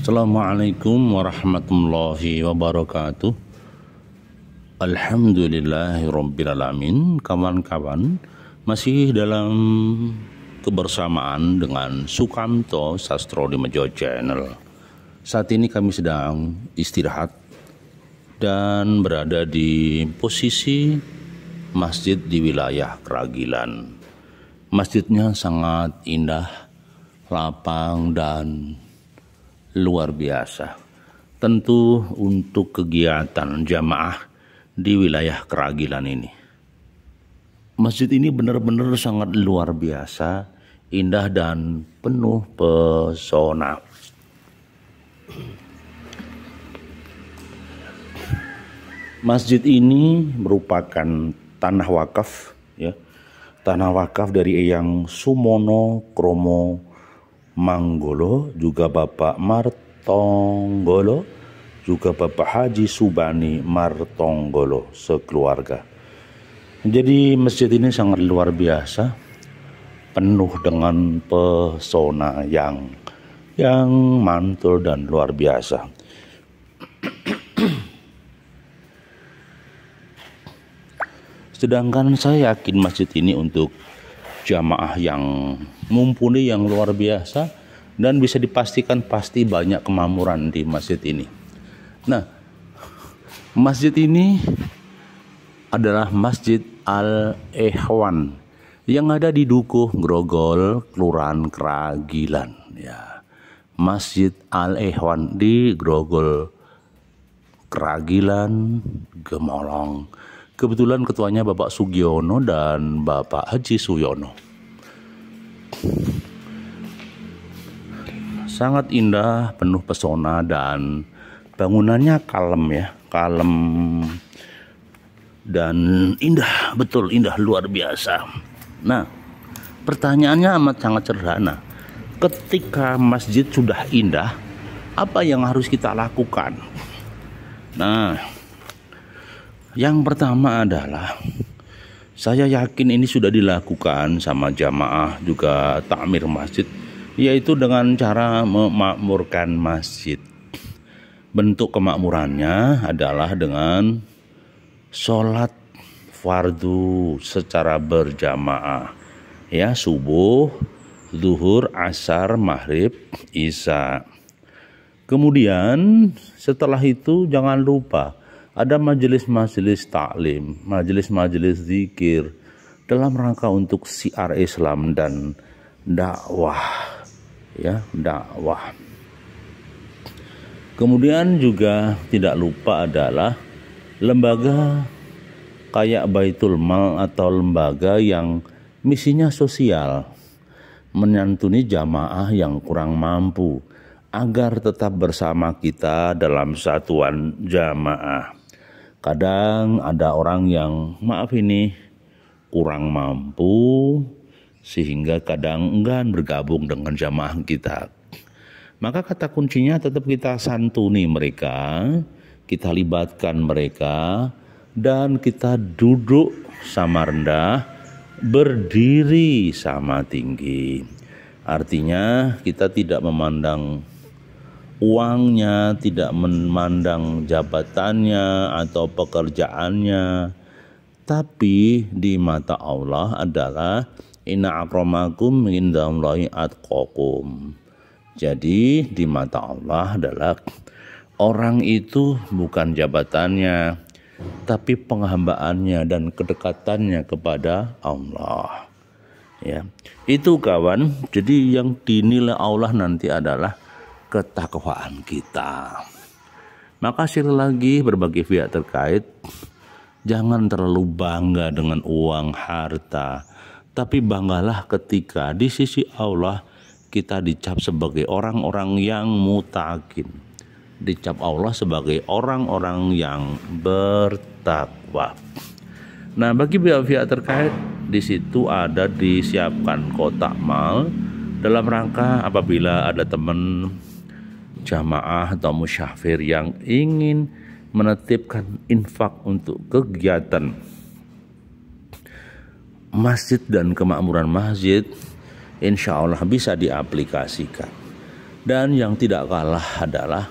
Assalamualaikum warahmatullahi wabarakatuh Alhamdulillahirrabbilalamin Kawan-kawan Masih dalam kebersamaan dengan Sukamto Sastro di Mejo Channel Saat ini kami sedang istirahat Dan berada di posisi masjid di wilayah Keragilan Masjidnya sangat indah, lapang dan luar biasa. Tentu untuk kegiatan jamaah di wilayah keragilan ini. Masjid ini benar-benar sangat luar biasa, indah dan penuh pesona. Masjid ini merupakan tanah wakaf ya. Tanah wakaf dari Eyang Sumono Kromo Manggolo, juga Bapak Martonggolo, juga Bapak Haji Subani Martonggolo sekeluarga. Jadi masjid ini sangat luar biasa, penuh dengan pesona yang yang mantul dan luar biasa. Sedangkan saya yakin masjid ini untuk jamaah yang mumpuni yang luar biasa dan bisa dipastikan pasti banyak kemamuran di masjid ini. Nah, masjid ini adalah Masjid Al-Ehwan yang ada di Dukuh Grogol, Kelurahan Keragilan ya. Masjid Al-Ehwan di Grogol, Keragilan, Gemolong. Kebetulan ketuanya Bapak Sugiono dan Bapak Haji Suyono. Sangat indah, penuh pesona dan bangunannya kalem ya, kalem dan indah, betul indah luar biasa. Nah, pertanyaannya amat sangat sederhana. Ketika masjid sudah indah, apa yang harus kita lakukan? Nah, yang pertama adalah saya yakin ini sudah dilakukan sama jamaah juga takmir masjid yaitu dengan cara memakmurkan masjid. Bentuk kemakmurannya adalah dengan sholat fardu secara berjamaah ya subuh, zuhur, asar, maghrib, isya. Kemudian setelah itu jangan lupa ada majelis-majelis taklim, majelis-majelis zikir dalam rangka untuk siar Islam dan dakwah ya, dakwah. Kemudian juga tidak lupa adalah lembaga kayak Baitul Mal atau lembaga yang misinya sosial menyantuni jamaah yang kurang mampu agar tetap bersama kita dalam satuan jamaah. Kadang ada orang yang maaf ini kurang mampu sehingga kadang enggan bergabung dengan jamaah kita. Maka kata kuncinya tetap kita santuni mereka, kita libatkan mereka dan kita duduk sama rendah, berdiri sama tinggi. Artinya kita tidak memandang uangnya, tidak memandang jabatannya atau pekerjaannya, tapi di mata Allah adalah inna akramakum indallahi atqakum. Jadi di mata Allah adalah orang itu bukan jabatannya, tapi penghambaannya dan kedekatannya kepada Allah. Ya, itu kawan. Jadi yang dinilai Allah nanti adalah ketakwaan kita. Maka sekali lagi berbagai pihak terkait jangan terlalu bangga dengan uang harta, tapi banggalah ketika di sisi Allah kita dicap sebagai orang-orang yang mutakin. Dicap Allah sebagai orang-orang yang bertakwa. Nah, bagi pihak-pihak terkait di situ ada disiapkan kotak mal dalam rangka apabila ada teman jamaah atau musyafir yang ingin menetipkan infak untuk kegiatan masjid dan kemakmuran masjid insya Allah bisa diaplikasikan dan yang tidak kalah adalah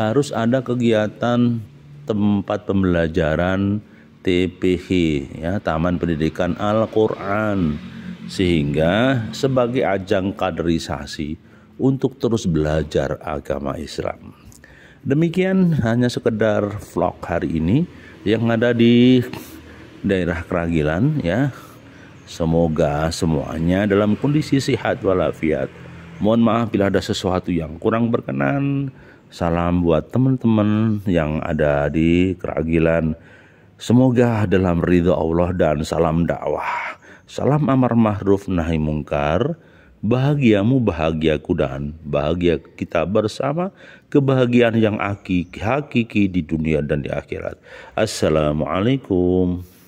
harus ada kegiatan tempat pembelajaran TPH ya Taman Pendidikan Al-Qur'an sehingga sebagai ajang kaderisasi untuk terus belajar agama Islam. Demikian hanya sekedar vlog hari ini yang ada di daerah Keragilan ya. Semoga semuanya dalam kondisi sehat walafiat. Mohon maaf bila ada sesuatu yang kurang berkenan. Salam buat teman-teman yang ada di Keragilan. Semoga dalam ridho Allah dan salam dakwah. Salam amar ma'ruf nahi mungkar bahagiamu bahagiaku dan bahagia kita bersama kebahagiaan yang hakiki, hakiki di dunia dan di akhirat. Assalamualaikum.